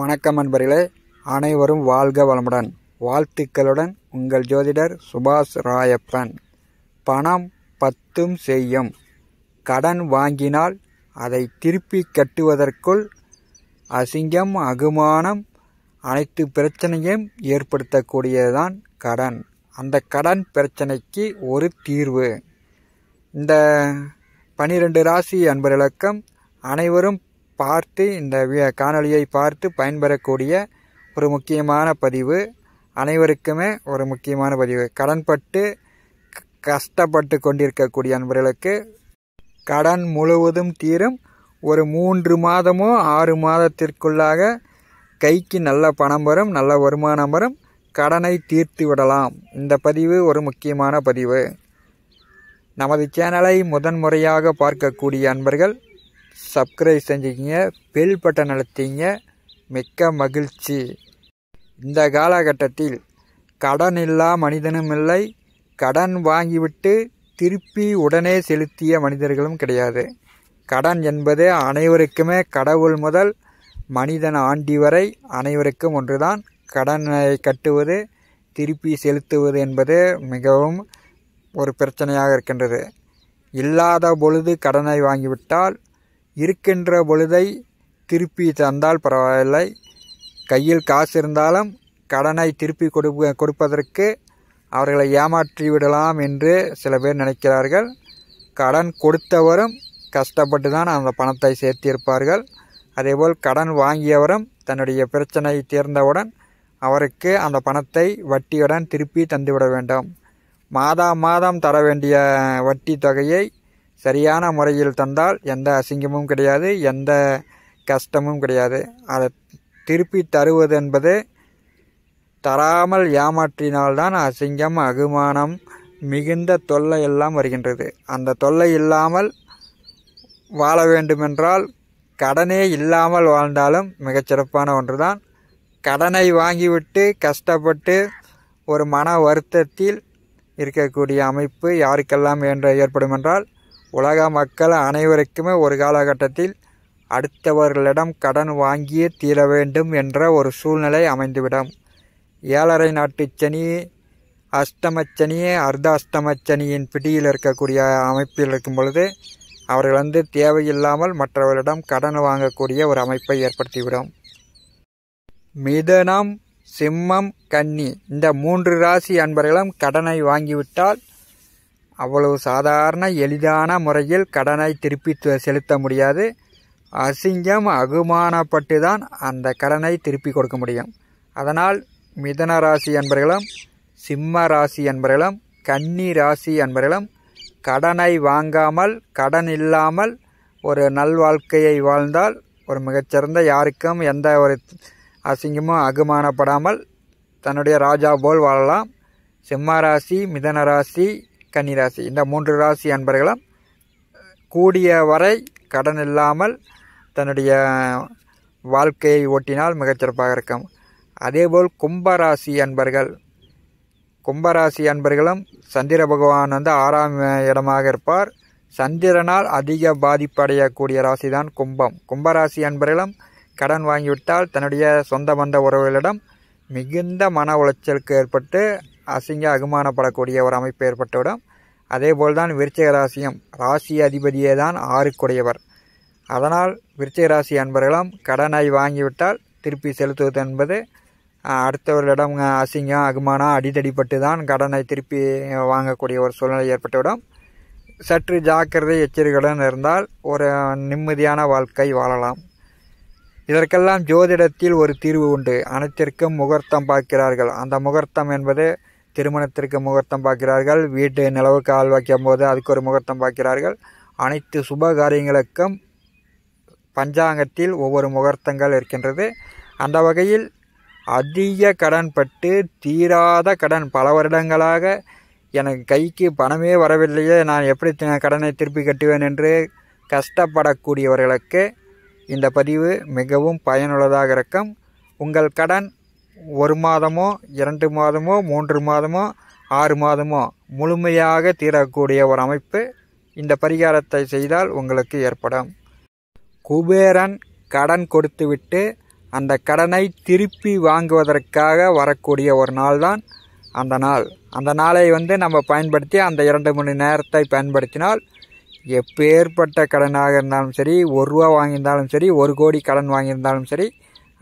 வணக்கம் அன்பர்களே அனைவரும் வாழ்க வளமுடன் வாழ்த்துக்களுடன் உங்கள் ஜோதிடர் சுபாஷ் ராயப்பன் பணம் பத்தும் செய்யும் கடன் வாங்கினால் அதை திருப்பி கட்டுவதற்குள் அசிங்கம் அகுமானம் அனைத்து பிரச்சனையும் ஏற்படுத்தக்கூடியதுதான் கடன் அந்த கடன் பிரச்சனைக்கு ஒரு தீர்வு இந்த பனிரெண்டு ராசி இலக்கம் அனைவரும் பார்த்து இந்த காணொலியை பார்த்து பயன்பெறக்கூடிய ஒரு முக்கியமான பதிவு அனைவருக்குமே ஒரு முக்கியமான பதிவு கடன்பட்டு கஷ்டப்பட்டு கொண்டிருக்கக்கூடிய அன்பர்களுக்கு கடன் முழுவதும் தீரும் ஒரு மூன்று மாதமோ ஆறு மாதத்திற்குள்ளாக கைக்கு நல்ல பணம் வரும் நல்ல வருமானம் வரும் கடனை தீர்த்து விடலாம் இந்த பதிவு ஒரு முக்கியமான பதிவு நமது சேனலை முதன்முறையாக பார்க்கக்கூடிய அன்பர்கள் சப்ஸ்கிரைப் செஞ்சுக்கிங்க பெல் பட்டன் அழுத்திங்க மிக்க மகிழ்ச்சி இந்த காலகட்டத்தில் கடன் இல்லா மனிதனும் இல்லை கடன் வாங்கிவிட்டு திருப்பி உடனே செலுத்திய மனிதர்களும் கிடையாது கடன் என்பது அனைவருக்குமே கடவுள் முதல் மனிதன் ஆண்டி வரை அனைவருக்கும் ஒன்றுதான் கடனை கட்டுவது திருப்பி செலுத்துவது என்பது மிகவும் ஒரு பிரச்சனையாக இருக்கின்றது இல்லாத பொழுது கடனை வாங்கிவிட்டால் இருக்கின்ற பொழுதை திருப்பி தந்தால் பரவாயில்லை கையில் காசு இருந்தாலும் கடனை திருப்பி கொடு கொடுப்பதற்கு அவர்களை ஏமாற்றி விடலாம் என்று சில பேர் நினைக்கிறார்கள் கடன் கொடுத்தவரும் கஷ்டப்பட்டு தான் அந்த பணத்தை சேர்த்திருப்பார்கள் அதேபோல் கடன் வாங்கியவரும் தன்னுடைய பிரச்சனை தீர்ந்தவுடன் அவருக்கு அந்த பணத்தை வட்டியுடன் திருப்பி தந்துவிட வேண்டும் மாதா மாதம் தர வேண்டிய வட்டி தொகையை சரியான முறையில் தந்தால் எந்த அசிங்கமும் கிடையாது எந்த கஷ்டமும் கிடையாது அதை திருப்பி தருவது என்பது தராமல் ஏமாற்றினால்தான் அசிங்கம் அகுமானம் மிகுந்த தொல்லை எல்லாம் வருகின்றது அந்த தொல்லை இல்லாமல் வாழ வேண்டுமென்றால் கடனே இல்லாமல் வாழ்ந்தாலும் மிகச்சிறப்பான ஒன்றுதான் கடனை வாங்கிவிட்டு கஷ்டப்பட்டு ஒரு மன வருத்தத்தில் இருக்கக்கூடிய அமைப்பு யாருக்கெல்லாம் என்ற ஏற்படும் என்றால் உலக மக்கள் அனைவருக்குமே ஒரு காலகட்டத்தில் அடுத்தவர்களிடம் கடன் வாங்கியே தீர வேண்டும் என்ற ஒரு சூழ்நிலை அமைந்துவிடும் ஏழரை நாட்டு சனி அஷ்டமச்சனி அர்த்தாஷ்டமச்சனியின் பிடியில் இருக்கக்கூடிய அமைப்பில் இருக்கும் பொழுது அவர்கள் வந்து தேவையில்லாமல் மற்றவர்களிடம் கடன் வாங்கக்கூடிய ஒரு அமைப்பை ஏற்படுத்திவிடும் மிதனம் சிம்மம் கன்னி இந்த மூன்று ராசி அன்பர்களும் கடனை வாங்கிவிட்டால் அவ்வளவு சாதாரண எளிதான முறையில் கடனை திருப்பி செலுத்த முடியாது அசிங்கம் அகுமானப்பட்டு தான் அந்த கடனை திருப்பி கொடுக்க முடியும் அதனால் மிதன ராசி என்பர்களும் சிம்ம ராசி என்பர்களும் கன்னி ராசி என்பர்களும் கடனை வாங்காமல் கடன் இல்லாமல் ஒரு நல்வாழ்க்கையை வாழ்ந்தால் ஒரு மிகச்சிறந்த யாருக்கும் எந்த ஒரு அசிங்கமும் அகுமானப்படாமல் தன்னுடைய ராஜா போல் வாழலாம் சிம்ம ராசி மிதன ராசி கன்னிராசி இந்த மூன்று ராசி அன்பர்களும் கூடிய வரை கடன் இல்லாமல் தன்னுடைய வாழ்க்கையை ஓட்டினால் மிகச்சிறப்பாக இருக்கும் அதேபோல் கும்பராசி அன்பர்கள் கும்பராசி அன்பர்களும் சந்திர பகவான் வந்து ஆறாம் இடமாக இருப்பார் சந்திரனால் அதிக பாதிப்படையக்கூடிய ராசி தான் கும்பம் கும்பராசி அன்பர்களும் கடன் வாங்கிவிட்டால் தன்னுடைய சொந்த வந்த உறவுகளிடம் மிகுந்த மன உளைச்சலுக்கு ஏற்பட்டு அசிங்க அகுமானப்படக்கூடிய ஒரு அமைப்பு ஏற்பட்டுவிடும் அதே போல்தான் விருச்சிக ராசியும் ராசி அதிபதியே தான் ஆறுக்குடையவர் அதனால் விருச்சிக ராசி அன்பர்களும் கடனாய் வாங்கிவிட்டால் திருப்பி செலுத்துவது என்பது அடுத்தவர்களிடம் அசிங்கம் அகுமானம் அடிதடிப்பட்டு தான் கடனை திருப்பி வாங்கக்கூடிய ஒரு சூழ்நிலை ஏற்பட்டுவிடும் சற்று ஜாக்கிரதை எச்சரிக்கையுடன் இருந்தால் ஒரு நிம்மதியான வாழ்க்கை வாழலாம் இதற்கெல்லாம் ஜோதிடத்தில் ஒரு தீர்வு உண்டு அனைத்திற்கும் முகூர்த்தம் பார்க்கிறார்கள் அந்த முகூர்த்தம் என்பது திருமணத்திற்கு முகூர்த்தம் பார்க்கிறார்கள் வீட்டு நிலவுக்கு ஆள் வைக்கும் போது அதுக்கு ஒரு முகூர்த்தம் பார்க்கிறார்கள் அனைத்து சுப காரியங்களுக்கும் பஞ்சாங்கத்தில் ஒவ்வொரு முகூர்த்தங்கள் இருக்கின்றது அந்த வகையில் அதிக கடன் பட்டு தீராத கடன் பல வருடங்களாக எனக்கு கைக்கு பணமே வரவில்லையே நான் எப்படி கடனை திருப்பி கட்டுவேன் என்று கஷ்டப்படக்கூடியவர்களுக்கு இந்த பதிவு மிகவும் பயனுள்ளதாக இருக்கும் உங்கள் கடன் ஒரு மாதமோ இரண்டு மாதமோ மூன்று மாதமோ ஆறு மாதமோ முழுமையாக தீரக்கூடிய ஒரு அமைப்பு இந்த பரிகாரத்தை செய்தால் உங்களுக்கு ஏற்படும் குபேரன் கடன் கொடுத்துவிட்டு அந்த கடனை திருப்பி வாங்குவதற்காக வரக்கூடிய ஒரு நாள் தான் அந்த நாள் அந்த நாளை வந்து நம்ம பயன்படுத்தி அந்த இரண்டு மணி நேரத்தை பயன்படுத்தினால் எப்பேற்பட்ட கடனாக இருந்தாலும் சரி ஒரு ரூபா வாங்கியிருந்தாலும் சரி ஒரு கோடி கடன் வாங்கியிருந்தாலும் சரி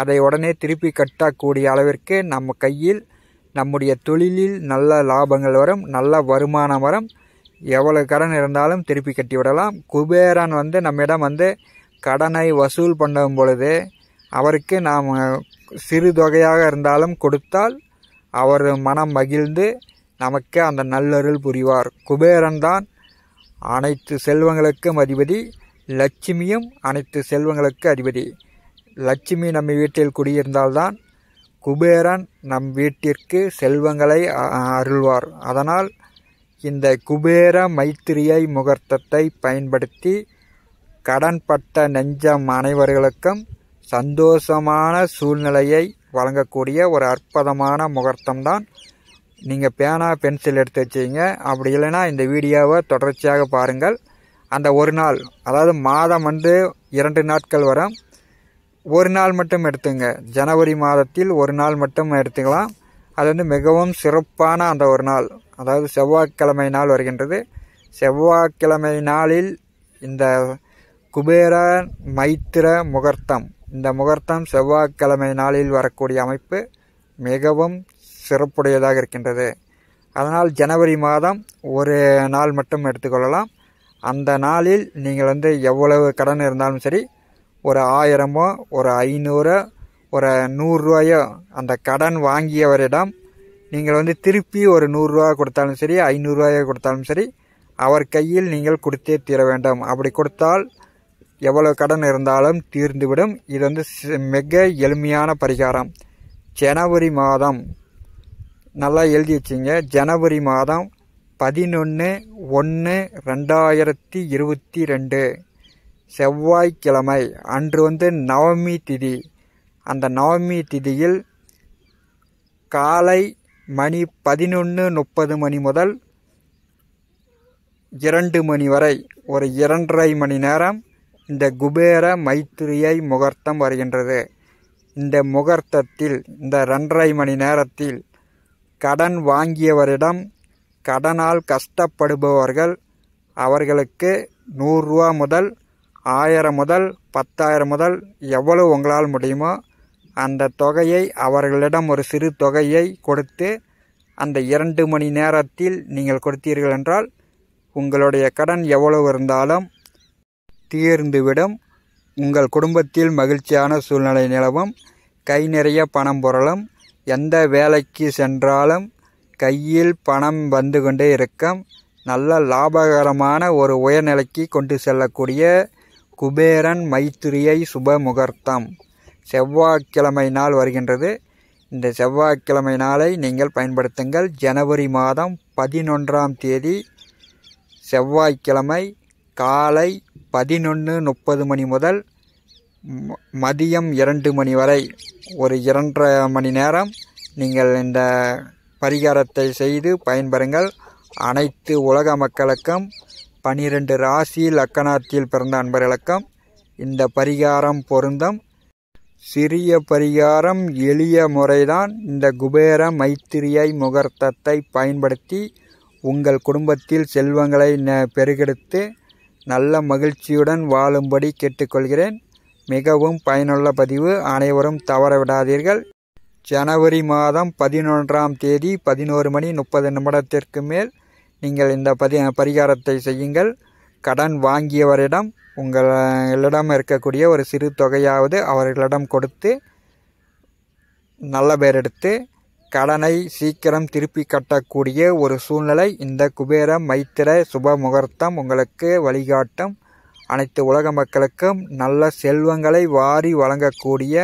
அதை உடனே திருப்பி கட்டக்கூடிய அளவிற்கு நம்ம கையில் நம்முடைய தொழிலில் நல்ல லாபங்கள் வரும் நல்ல வருமானம் வரும் எவ்வளோ கடன் இருந்தாலும் திருப்பி கட்டி விடலாம் குபேரன் வந்து நம்மிடம் வந்து கடனை வசூல் பண்ணும் பொழுது அவருக்கு நாம் சிறு தொகையாக இருந்தாலும் கொடுத்தால் அவர் மனம் மகிழ்ந்து நமக்கு அந்த நல்லருள் புரிவார் குபேரன் தான் அனைத்து செல்வங்களுக்கும் அதிபதி லட்சுமியும் அனைத்து செல்வங்களுக்கு அதிபதி லட்சுமி நம்ம வீட்டில் குடியிருந்தால்தான் குபேரன் நம் வீட்டிற்கு செல்வங்களை அருள்வார் அதனால் இந்த குபேர மைத்திரியை முகர்த்தத்தை பயன்படுத்தி கடன்பட்ட நெஞ்சம் அனைவர்களுக்கும் சந்தோஷமான சூழ்நிலையை வழங்கக்கூடிய ஒரு அற்புதமான முகர்த்தம்தான் நீங்கள் பேனா பென்சில் எடுத்து வச்சிங்க அப்படி இல்லைன்னா இந்த வீடியோவை தொடர்ச்சியாக பாருங்கள் அந்த ஒரு நாள் அதாவது மாதம் வந்து இரண்டு நாட்கள் வரும் ஒரு நாள் மட்டும் எடுத்துங்க ஜனவரி மாதத்தில் ஒரு நாள் மட்டும் எடுத்துக்கலாம் அது வந்து மிகவும் சிறப்பான அந்த ஒரு நாள் அதாவது செவ்வாய்க்கிழமை நாள் வருகின்றது செவ்வாய்க்கிழமை நாளில் இந்த குபேர மைத்திர முகர்த்தம் இந்த முகர்த்தம் செவ்வாய்க்கிழமை நாளில் வரக்கூடிய அமைப்பு மிகவும் சிறப்புடையதாக இருக்கின்றது அதனால் ஜனவரி மாதம் ஒரு நாள் மட்டும் எடுத்துக்கொள்ளலாம் அந்த நாளில் நீங்கள் வந்து எவ்வளவு கடன் இருந்தாலும் சரி ஒரு ஆயிரமோ ஒரு ஐநூறோ ஒரு நூறுரூவாயோ அந்த கடன் வாங்கியவரிடம் நீங்கள் வந்து திருப்பி ஒரு நூறுரூவா கொடுத்தாலும் சரி ஐநூறுரூவாயோ கொடுத்தாலும் சரி அவர் கையில் நீங்கள் கொடுத்தே தீர வேண்டும் அப்படி கொடுத்தால் எவ்வளோ கடன் இருந்தாலும் தீர்ந்துவிடும் இது வந்து மிக எளிமையான பரிகாரம் ஜனவரி மாதம் நல்லா எழுதி வச்சிங்க ஜனவரி மாதம் பதினொன்று ஒன்று ரெண்டாயிரத்தி இருபத்தி ரெண்டு செவ்வாய்க்கிழமை அன்று வந்து நவமி திதி அந்த நவமி திதியில் காலை மணி பதினொன்று முப்பது மணி முதல் இரண்டு மணி வரை ஒரு இரண்டரை மணி நேரம் இந்த குபேர மைத்திரியை முகர்த்தம் வருகின்றது இந்த முகர்த்தத்தில் இந்த ரெண்டரை மணி நேரத்தில் கடன் வாங்கியவரிடம் கடனால் கஷ்டப்படுபவர்கள் அவர்களுக்கு நூறுரூவா முதல் ஆயிரம் முதல் பத்தாயிரம் முதல் எவ்வளவு உங்களால் முடியுமோ அந்த தொகையை அவர்களிடம் ஒரு சிறு தொகையை கொடுத்து அந்த இரண்டு மணி நேரத்தில் நீங்கள் கொடுத்தீர்கள் என்றால் உங்களுடைய கடன் எவ்வளவு இருந்தாலும் தீர்ந்துவிடும் உங்கள் குடும்பத்தில் மகிழ்ச்சியான சூழ்நிலை நிலவும் கை நிறைய பணம் பொருளும் எந்த வேலைக்கு சென்றாலும் கையில் பணம் வந்து கொண்டே இருக்கும் நல்ல லாபகரமான ஒரு உயர்நிலைக்கு கொண்டு செல்லக்கூடிய குபேரன் மைத்திரியை சுபமுகர்த்தம் செவ்வாய்க்கிழமை நாள் வருகின்றது இந்த செவ்வாய்க்கிழமை நாளை நீங்கள் பயன்படுத்துங்கள் ஜனவரி மாதம் பதினொன்றாம் தேதி செவ்வாய்க்கிழமை காலை பதினொன்று முப்பது மணி முதல் மதியம் இரண்டு மணி வரை ஒரு இரண்டரை மணி நேரம் நீங்கள் இந்த பரிகாரத்தை செய்து பயன்பெறுங்கள் அனைத்து உலக மக்களுக்கும் பனிரெண்டு ராசி லக்கணாத்தில் பிறந்த அன்பர் இலக்கம் இந்த பரிகாரம் பொருந்தம் சிறிய பரிகாரம் எளிய முறைதான் இந்த குபேர மைத்திரியை முகர்த்தத்தை பயன்படுத்தி உங்கள் குடும்பத்தில் செல்வங்களை பெருகெடுத்து நல்ல மகிழ்ச்சியுடன் வாழும்படி கேட்டுக்கொள்கிறேன் மிகவும் பயனுள்ள பதிவு அனைவரும் தவற விடாதீர்கள் ஜனவரி மாதம் பதினொன்றாம் தேதி பதினோரு மணி முப்பது நிமிடத்திற்கு மேல் நீங்கள் இந்த பதி பரிகாரத்தை செய்யுங்கள் கடன் வாங்கியவரிடம் உங்களிடம் இருக்கக்கூடிய ஒரு சிறு தொகையாவது அவர்களிடம் கொடுத்து நல்ல பேர் எடுத்து கடனை சீக்கிரம் திருப்பி கட்டக்கூடிய ஒரு சூழ்நிலை இந்த குபேர மைத்திர சுப முகூர்த்தம் உங்களுக்கு வழிகாட்டும் அனைத்து உலக மக்களுக்கும் நல்ல செல்வங்களை வாரி வழங்கக்கூடிய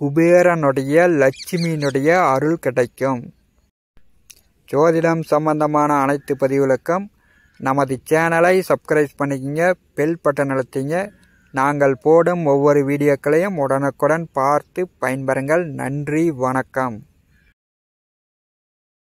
குபேரனுடைய லட்சுமியினுடைய அருள் கிடைக்கும் ஜோதிடம் சம்பந்தமான அனைத்து பதிவுகளுக்கும் நமது சேனலை சப்ஸ்கிரைப் பண்ணிக்கிங்க பெல் பட்டன் அழுத்திங்க நாங்கள் போடும் ஒவ்வொரு வீடியோக்களையும் உடனுக்குடன் பார்த்து பயன்பெறுங்கள் நன்றி வணக்கம்